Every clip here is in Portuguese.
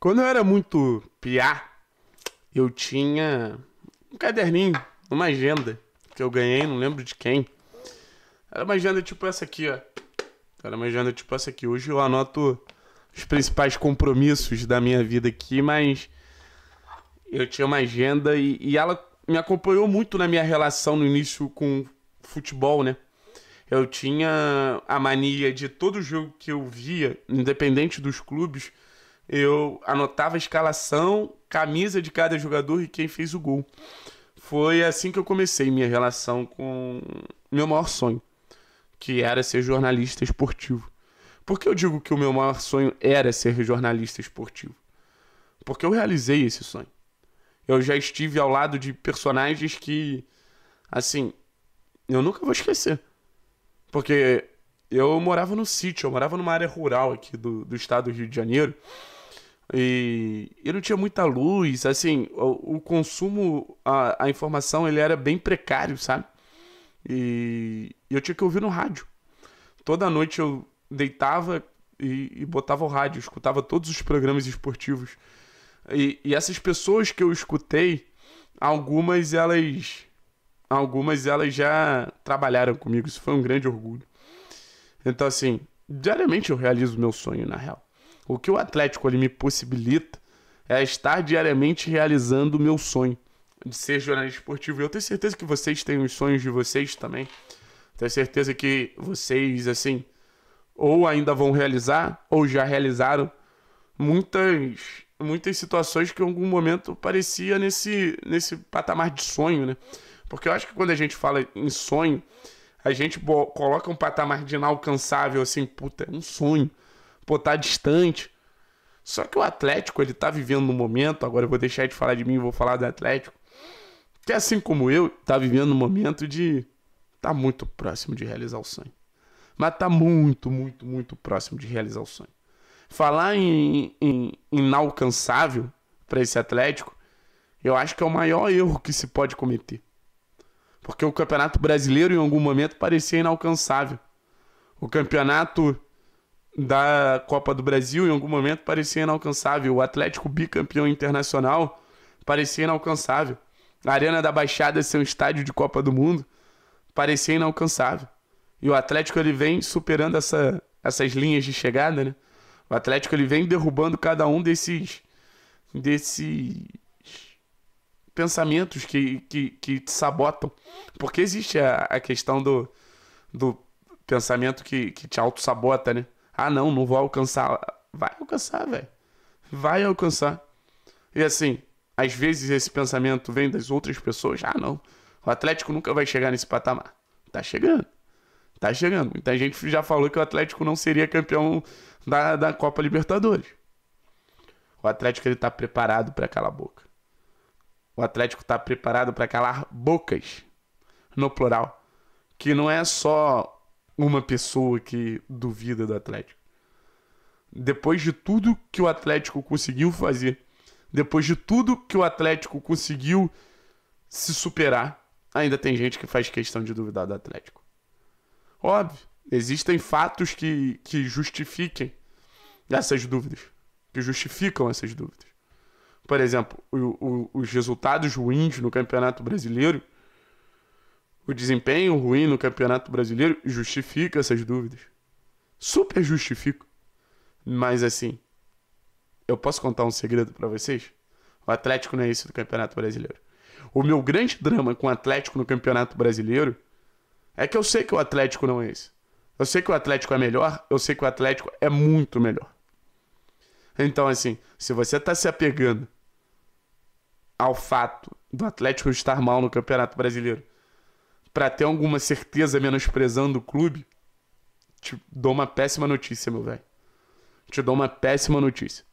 Quando eu era muito piá, eu tinha um caderninho, uma agenda que eu ganhei, não lembro de quem. Era uma agenda tipo essa aqui, ó. Era uma agenda tipo essa aqui. Hoje eu anoto os principais compromissos da minha vida aqui, mas eu tinha uma agenda e, e ela me acompanhou muito na minha relação no início com futebol, né? Eu tinha a mania de todo jogo que eu via, independente dos clubes, eu anotava a escalação, camisa de cada jogador e quem fez o gol. Foi assim que eu comecei minha relação com meu maior sonho, que era ser jornalista esportivo. Por que eu digo que o meu maior sonho era ser jornalista esportivo? Porque eu realizei esse sonho. Eu já estive ao lado de personagens que, assim, eu nunca vou esquecer. Porque eu morava no sítio, eu morava numa área rural aqui do, do estado do Rio de Janeiro. E, eu não tinha muita luz, assim, o, o consumo, a, a, informação, ele era bem precário, sabe? E, eu tinha que ouvir no rádio. Toda noite eu deitava e, e botava o rádio, escutava todos os programas esportivos. E, e, essas pessoas que eu escutei, algumas elas, algumas elas já trabalharam comigo. Isso foi um grande orgulho. Então assim, diariamente eu realizo meu sonho na real. O que o Atlético ele me possibilita é estar diariamente realizando o meu sonho de ser jornalista esportivo. Eu tenho certeza que vocês têm os sonhos de vocês também. Tenho certeza que vocês, assim, ou ainda vão realizar, ou já realizaram muitas muitas situações que em algum momento parecia nesse, nesse patamar de sonho, né? Porque eu acho que quando a gente fala em sonho, a gente coloca um patamar de inalcançável, assim, puta, é um sonho pô, tá distante. Só que o Atlético, ele tá vivendo no momento, agora eu vou deixar de falar de mim, vou falar do Atlético, que assim como eu, tá vivendo no momento de tá muito próximo de realizar o sonho. Mas tá muito, muito, muito próximo de realizar o sonho. Falar em, em inalcançável para esse Atlético, eu acho que é o maior erro que se pode cometer. Porque o Campeonato Brasileiro em algum momento parecia inalcançável. O campeonato da Copa do Brasil, em algum momento, parecia inalcançável. O Atlético bicampeão internacional parecia inalcançável. A Arena da Baixada ser um estádio de Copa do Mundo parecia inalcançável. E o Atlético ele vem superando essa, essas linhas de chegada, né? O Atlético ele vem derrubando cada um desses desses pensamentos que, que, que te sabotam. Porque existe a, a questão do, do pensamento que, que te auto-sabota, né? Ah, não, não vou alcançar. Vai alcançar, velho. Vai alcançar. E assim, às vezes esse pensamento vem das outras pessoas. Ah, não. O Atlético nunca vai chegar nesse patamar. Tá chegando. Tá chegando. Muita gente já falou que o Atlético não seria campeão da, da Copa Libertadores. O Atlético ele tá preparado para calar boca. O Atlético tá preparado para calar bocas, no plural, que não é só uma pessoa que duvida do Atlético. Depois de tudo que o Atlético conseguiu fazer, depois de tudo que o Atlético conseguiu se superar, ainda tem gente que faz questão de duvidar do Atlético. Óbvio, existem fatos que, que justifiquem essas dúvidas, que justificam essas dúvidas. Por exemplo, o, o, os resultados ruins no Campeonato Brasileiro o desempenho ruim no Campeonato Brasileiro justifica essas dúvidas. Super justifica. Mas assim, eu posso contar um segredo para vocês? O Atlético não é isso do Campeonato Brasileiro. O meu grande drama com o Atlético no Campeonato Brasileiro é que eu sei que o Atlético não é esse. Eu sei que o Atlético é melhor, eu sei que o Atlético é muito melhor. Então, assim, se você tá se apegando ao fato do Atlético estar mal no Campeonato Brasileiro para ter alguma certeza menosprezando o clube, te dou uma péssima notícia, meu velho. Te dou uma péssima notícia.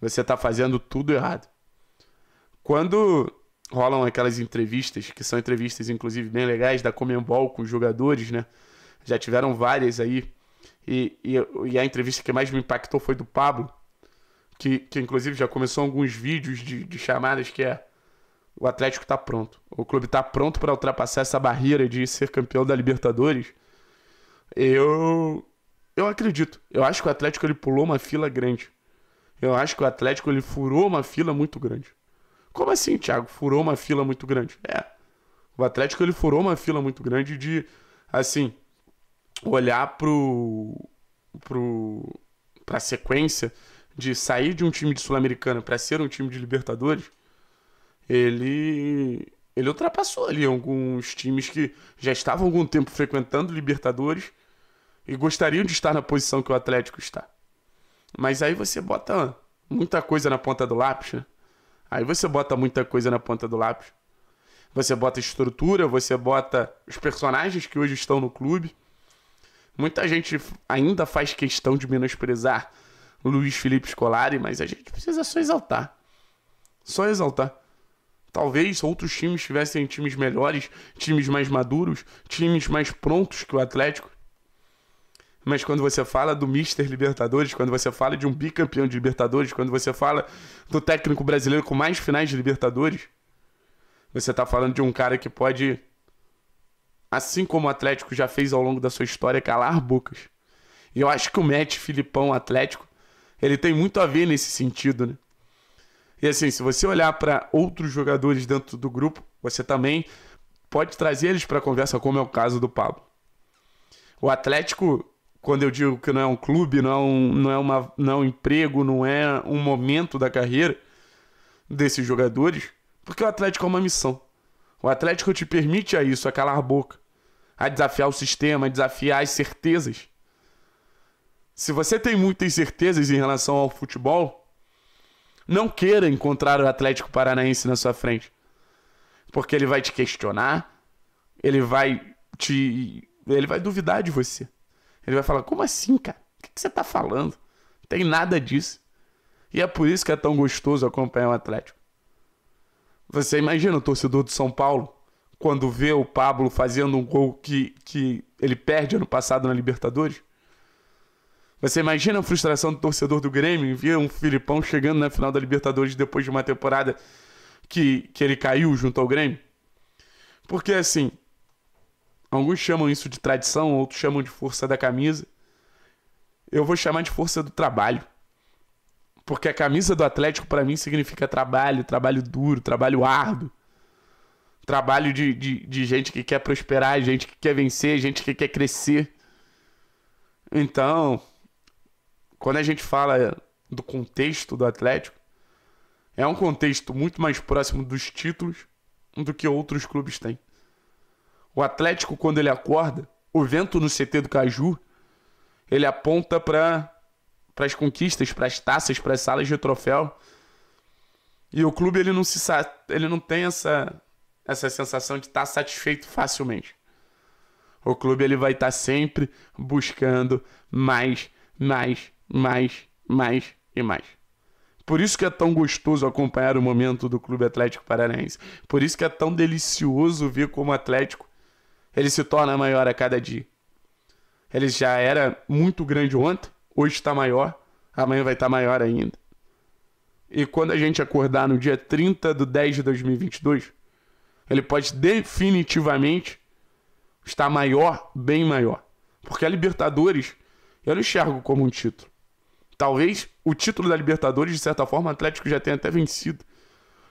Você tá fazendo tudo errado. Quando rolam aquelas entrevistas, que são entrevistas inclusive bem legais, da Comembol com os jogadores, né? Já tiveram várias aí. E, e, e a entrevista que mais me impactou foi do Pablo, que, que inclusive já começou alguns vídeos de, de chamadas que é o Atlético está pronto. O clube está pronto para ultrapassar essa barreira de ser campeão da Libertadores. Eu eu acredito. Eu acho que o Atlético ele pulou uma fila grande. Eu acho que o Atlético ele furou uma fila muito grande. Como assim, Thiago? Furou uma fila muito grande? É. O Atlético ele furou uma fila muito grande de assim, olhar pro pro pra sequência de sair de um time de Sul-Americana para ser um time de Libertadores ele ele ultrapassou ali alguns times que já estavam algum tempo frequentando Libertadores e gostariam de estar na posição que o Atlético está. Mas aí você bota muita coisa na ponta do lápis. Né? Aí você bota muita coisa na ponta do lápis. Você bota estrutura, você bota os personagens que hoje estão no clube. Muita gente ainda faz questão de menosprezar Luiz Felipe Scolari, mas a gente precisa só exaltar. Só exaltar. Talvez outros times tivessem times melhores, times mais maduros, times mais prontos que o Atlético. Mas quando você fala do Mister Libertadores, quando você fala de um bicampeão de Libertadores, quando você fala do técnico brasileiro com mais finais de Libertadores, você está falando de um cara que pode, assim como o Atlético já fez ao longo da sua história, calar bocas. E eu acho que o match Filipão Atlético, ele tem muito a ver nesse sentido, né? E assim, se você olhar para outros jogadores dentro do grupo, você também pode trazer eles para a conversa, como é o caso do Pablo. O Atlético, quando eu digo que não é um clube, não é um, não é uma, não é um emprego, não é um momento da carreira desses jogadores, porque o Atlético é uma missão. O Atlético te permite a isso, a calar a boca, a desafiar o sistema, a desafiar as certezas. Se você tem muitas certezas em relação ao futebol, não queira encontrar o Atlético Paranaense na sua frente. Porque ele vai te questionar, ele vai te. Ele vai duvidar de você. Ele vai falar: como assim, cara? O que, você tá falando? Não tem nada disso. E é por isso que é tão gostoso acompanhar o Atlético. Você imagina o torcedor do São Paulo quando vê o Pablo fazendo um gol que, que ele perde ano passado na Libertadores? Você imagina a frustração do torcedor do Grêmio ver um Filipão chegando na final da Libertadores depois de uma temporada que, que ele caiu junto ao Grêmio? Porque assim, alguns chamam isso de tradição, outros chamam de força da camisa. Eu vou chamar de força do trabalho. Porque a camisa do Atlético para mim significa trabalho, trabalho duro, trabalho árduo. Trabalho de, de, de gente que quer prosperar, gente que quer vencer, gente que quer crescer. Então, quando a gente fala do contexto do Atlético, é um contexto muito mais próximo dos títulos do que outros clubes têm. O Atlético, quando ele acorda, o vento no CT do Caju, ele aponta para as conquistas, para as taças, para as salas de troféu. E o clube ele não se ele não tem essa essa sensação de estar tá satisfeito facilmente. O clube ele vai estar tá sempre buscando mais, mais, mais, mais e mais. Por isso que é tão gostoso acompanhar o momento do Clube Atlético Paranaense. Por isso que é tão delicioso ver como o Atlético ele se torna maior a cada dia. Ele já era muito grande ontem, hoje está maior, amanhã vai estar tá maior ainda. E quando a gente acordar no dia 30 de 10 de 2022, ele pode definitivamente estar maior, bem maior. Porque a Libertadores eu não enxergo como um título. Talvez o título da Libertadores, de certa forma, o Atlético já tenha até vencido,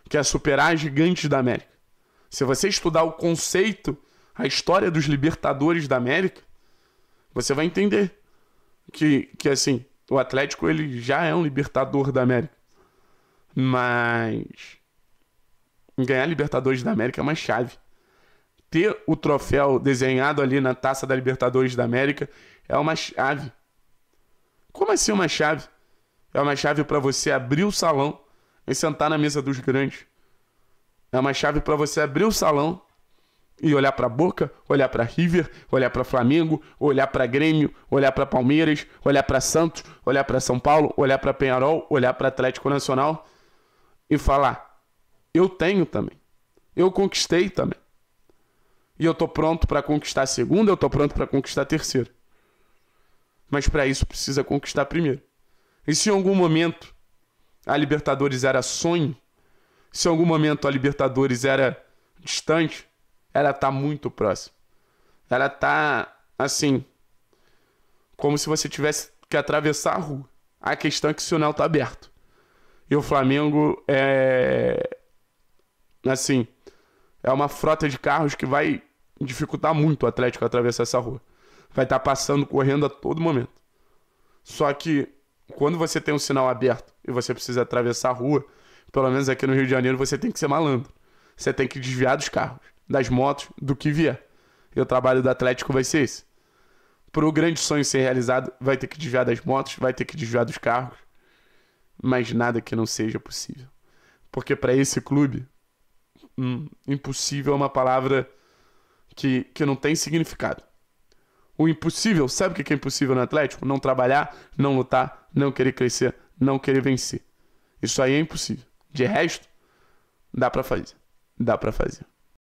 que é superar as gigantes da América. Se você estudar o conceito, a história dos Libertadores da América, você vai entender que, que assim, o Atlético ele já é um libertador da América. Mas ganhar Libertadores da América é uma chave. Ter o troféu desenhado ali na taça da Libertadores da América é uma chave. Como assim uma chave? É uma chave para você abrir o salão e sentar na mesa dos grandes. É uma chave para você abrir o salão e olhar para Boca, olhar para River, olhar para Flamengo, olhar para Grêmio, olhar para Palmeiras, olhar para Santos, olhar para São Paulo, olhar para Penharol, olhar para Atlético Nacional e falar: eu tenho também. Eu conquistei também. E eu tô pronto para conquistar a segunda, eu tô pronto para conquistar a terceira. Mas para isso precisa conquistar primeiro. E se em algum momento a Libertadores era sonho, se em algum momento a Libertadores era distante, ela tá muito próxima. Ela tá assim, como se você tivesse que atravessar a rua. A questão é que o sinal tá aberto. E o Flamengo é assim, é uma frota de carros que vai dificultar muito o Atlético atravessar essa rua vai estar tá passando correndo a todo momento. Só que quando você tem um sinal aberto e você precisa atravessar a rua, pelo menos aqui no Rio de Janeiro, você tem que ser malandro. Você tem que desviar dos carros, das motos, do que vier. E o trabalho do Atlético vai ser esse. Para o grande sonho ser realizado, vai ter que desviar das motos, vai ter que desviar dos carros. Mas nada que não seja possível. Porque para esse clube, hum, impossível é uma palavra que, que não tem significado o impossível. Sabe o que é impossível no Atlético? Não trabalhar, não lutar, não querer crescer, não querer vencer. Isso aí é impossível. De resto, dá para fazer. Dá para fazer.